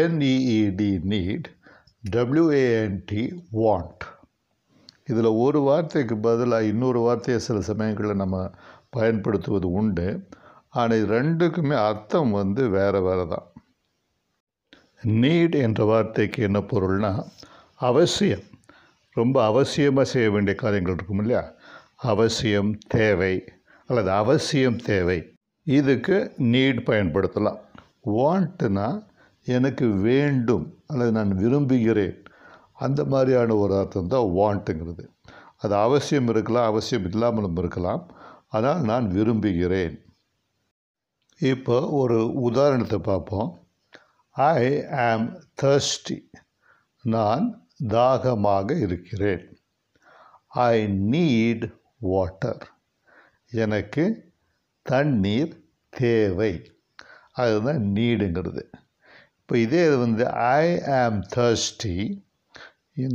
NEED NEET டபிள்யூஏஎன்டி want இதில் ஒரு வார்த்தைக்கு பதிலாக இன்னொரு வார்த்தையை சில சமயங்களில் நம்ம பயன்படுத்துவது உண்டு ஆனால் ரெண்டுக்குமே அர்த்தம் வந்து வேறு வேறு தான் நீட் என்ற வார்த்தைக்கு என்ன பொருள்னா அவசியம் ரொம்ப அவசியமாக செய்ய வேண்டிய காரியங்கள் இருக்கும் இல்லையா அவசியம் தேவை அல்லது அவசியம் தேவை இதுக்கு நீட் பயன்படுத்தலாம் வாண்ட்டுனா எனக்கு வேண்டும் அல்லது நான் விரும்புகிறேன் அந்த மாதிரியான ஒரு அர்த்தம் தான் வாண்ட்டுங்கிறது அது அவசியம் இருக்கலாம் அவசியம் இல்லாமலும் இருக்கலாம் ஆனால் நான் விரும்புகிறேன் இப்போ ஒரு உதாரணத்தை பார்ப்போம் ஐ ஆம் தர்ஸ்டி நான் தாகமாக இருக்கிறேன் ஐ நீட் வாட்டர் எனக்கு தண்ணீர் தேவை அதுதான் நீடுங்கிறது இப்போ இதே இது வந்து ஐ ஆம் தர்ஸ்டி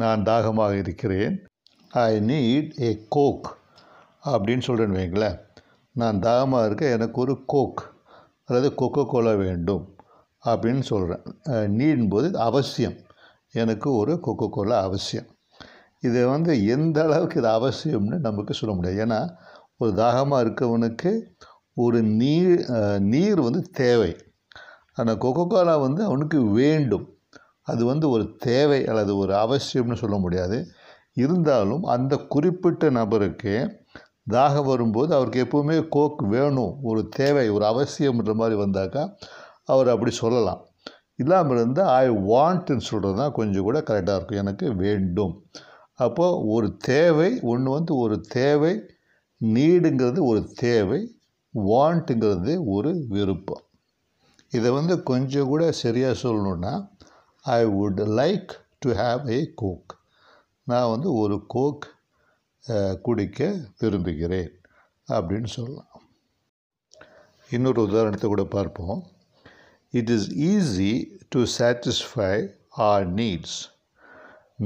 நான் தாகமாக இருக்கிறேன் ஐ நீட் ஏ கோக் அப்படின்னு சொல்கிறேன்னு வைங்களேன் நான் தாகமாக இருக்க எனக்கு ஒரு கோக் அதாவது கொக்கோ கோலா வேண்டும் அப்படின்னு சொல்கிறேன் நீடும்போது அவசியம் எனக்கு ஒரு கொக்கோ கோலா அவசியம் இது வந்து எந்த அளவுக்கு இது அவசியம்னு நமக்கு சொல்ல முடியாது ஏன்னா ஒரு தாகமாக இருக்கவனுக்கு ஒரு நீர் நீர் வந்து தேவை ஆனால் கொக்கோ கோலா வந்து அவனுக்கு வேண்டும் அது வந்து ஒரு தேவை அல்லது ஒரு அவசியம்னு சொல்ல முடியாது இருந்தாலும் அந்த குறிப்பிட்ட நபருக்கு தாகம் வரும்போது அவருக்கு எப்போவுமே கோக் வேணும் ஒரு தேவை ஒரு அவசியம்ன்ற மாதிரி வந்தாக்கா அவர் அப்படி சொல்லலாம் இல்லாமல் இருந்தால் ஐ வாண்ட்னு சொல்கிறது தான் கொஞ்சம் கூட கரெக்டாக இருக்கும் எனக்கு வேண்டும் அப்போது ஒரு தேவை ஒன்று வந்து ஒரு தேவை நீடுங்கிறது ஒரு தேவை வாண்ட்டுங்கிறது ஒரு விருப்பம் இதை வந்து கொஞ்சம் கூட சரியாக சொல்லணுன்னா I would like to have a coke நான் வந்து ஒரு கோக் குடிக்க விரும்புகிறேன் அப்படின்னு சொல்லலாம் இன்னொரு உதாரணத்தை கூட பார்ப்போம் it is easy to satisfy our needs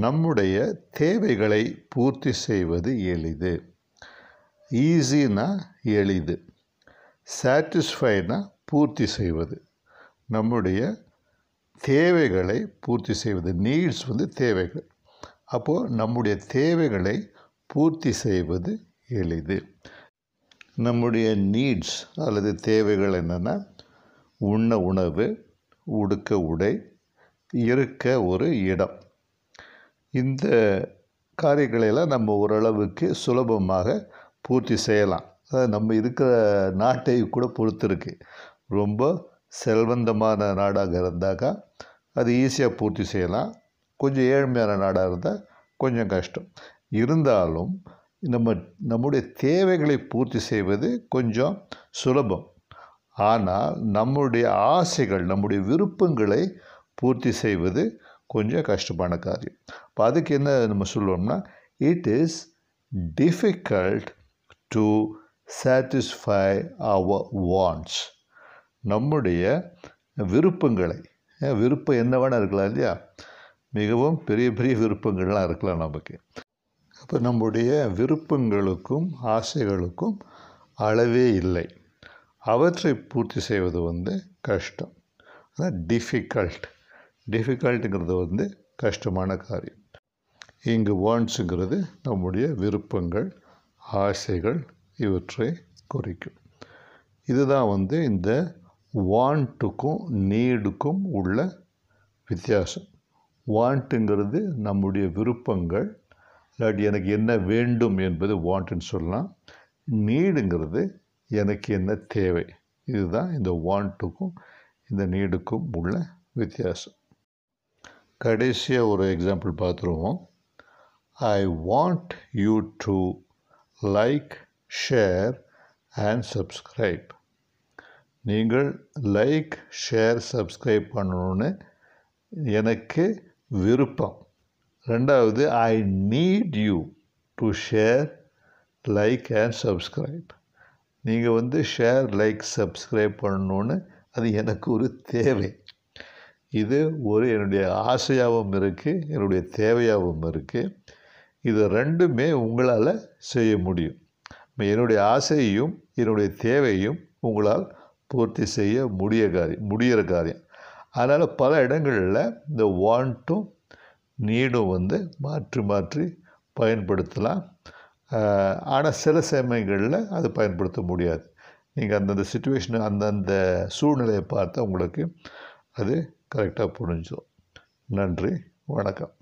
நம்முடைய தேவைகளை பூர்த்தி செய்வது எளிது ஈஸினா எளிது சாட்டிஸ்ஃபைனா பூர்த்தி செய்வது நம்முடைய தேவைகளை பூர்த்தி செய்வது நீட்ஸ் வந்து தேவைகள் அப்போது நம்முடைய தேவைகளை பூர்த்தி செய்வது எளிது நம்முடைய நீட்ஸ் அல்லது தேவைகள் என்னென்னா உண்ண உணவு உடுக்க உடை இருக்க ஒரு இடம் இந்த காரியங்களையெல்லாம் நம்ம ஓரளவுக்கு சுலபமாக பூர்த்தி செய்யலாம் அதாவது நம்ம இருக்கிற நாட்டை கூட பொறுத்து இருக்குது ரொம்ப செல்வந்தமான நாடாக இருந்தாக்கா அது ஈஸியாக பூர்த்தி செய்யலாம் கொஞ்சம் ஏழ்மையான நாடாக இருந்தால் கொஞ்சம் கஷ்டம் இருந்தாலும் நம்ம நம்முடைய தேவைகளை பூர்த்தி செய்வது கொஞ்சம் சுலபம் ஆனால் நம்முடைய ஆசைகள் நம்முடைய விருப்பங்களை பூர்த்தி செய்வது கொஞ்சம் கஷ்டமான காரியம் இப்போ அதுக்கு என்ன நம்ம சொல்லுவோம்னா it is difficult to satisfy our wants நம்முடைய விருப்பங்களை விருப்பம் என்ன வேணால் இருக்கலாம் இல்லையா மிகவும் பெரிய பெரிய விருப்பங்கள்லாம் இருக்கலாம் நமக்கு அப்போ நம்முடைய விருப்பங்களுக்கும் ஆசைகளுக்கும் அளவே இல்லை அவற்றை பூர்த்தி செய்வது வந்து கஷ்டம் அதான் டிஃபிகல்ட் டிஃபிகல்ட்டுங்கிறது வந்து கஷ்டமான காரியம் இங்கு வான்ஸுங்கிறது நம்முடைய விருப்பங்கள் ஆசைகள் இவற்றை குறிக்கும் இதுதான் வந்து இந்த வாண்ட்டுக்கும் நீடுக்கும் உள்ள வித்தியாசம் வாண்ட்டுங்கிறது நம்முடைய விருப்பங்கள் இல்லாட்டி எனக்கு என்ன வேண்டும் என்பது வாண்ட்டுன்னு சொல்லலாம் நீடுங்கிறது எனக்கு என்ன தேவை இதுதான் இந்த வாண்ட்டுக்கும் இந்த நீடுக்கும் உள்ள வித்தியாசம் கடைசியாக ஒரு எக்ஸாம்பிள் பார்த்துருவோம் I want you to like share and subscribe நீங்கள் லைக் ஷேர் சப்ஸ்கிரைப் பண்ணணும்னு எனக்கு விருப்பம் ரெண்டாவது I need you to share like and subscribe நீங்கள் வந்து ஷேர் லைக் சப்ஸ்கிரைப் பண்ணணுன்னு அது எனக்கு ஒரு தேவை இது ஒரு என்னுடைய ஆசையாகவும் இருக்குது என்னுடைய தேவையாகவும் இருக்குது இது ரெண்டுமே உங்களால் செய்ய முடியும் என்னுடைய ஆசையையும் என்னுடைய தேவையும் உங்களால் பூர்த்தி செய்ய முடிய காரியம் முடிகிற காரியம் அதனால் பல இடங்களில் இந்த வாண்ட்டும் நீடும் வந்து மாற்றி மாற்றி பயன்படுத்தலாம் ஆனால் சில சமயங்களில் அது பயன்படுத்த முடியாது நீங்கள் அந்தந்த சுச்சுவேஷன் அந்தந்த சூழ்நிலையை பார்த்தா உங்களுக்கு அது கரெக்டாக புரிஞ்சோம் நன்றி வணக்கம்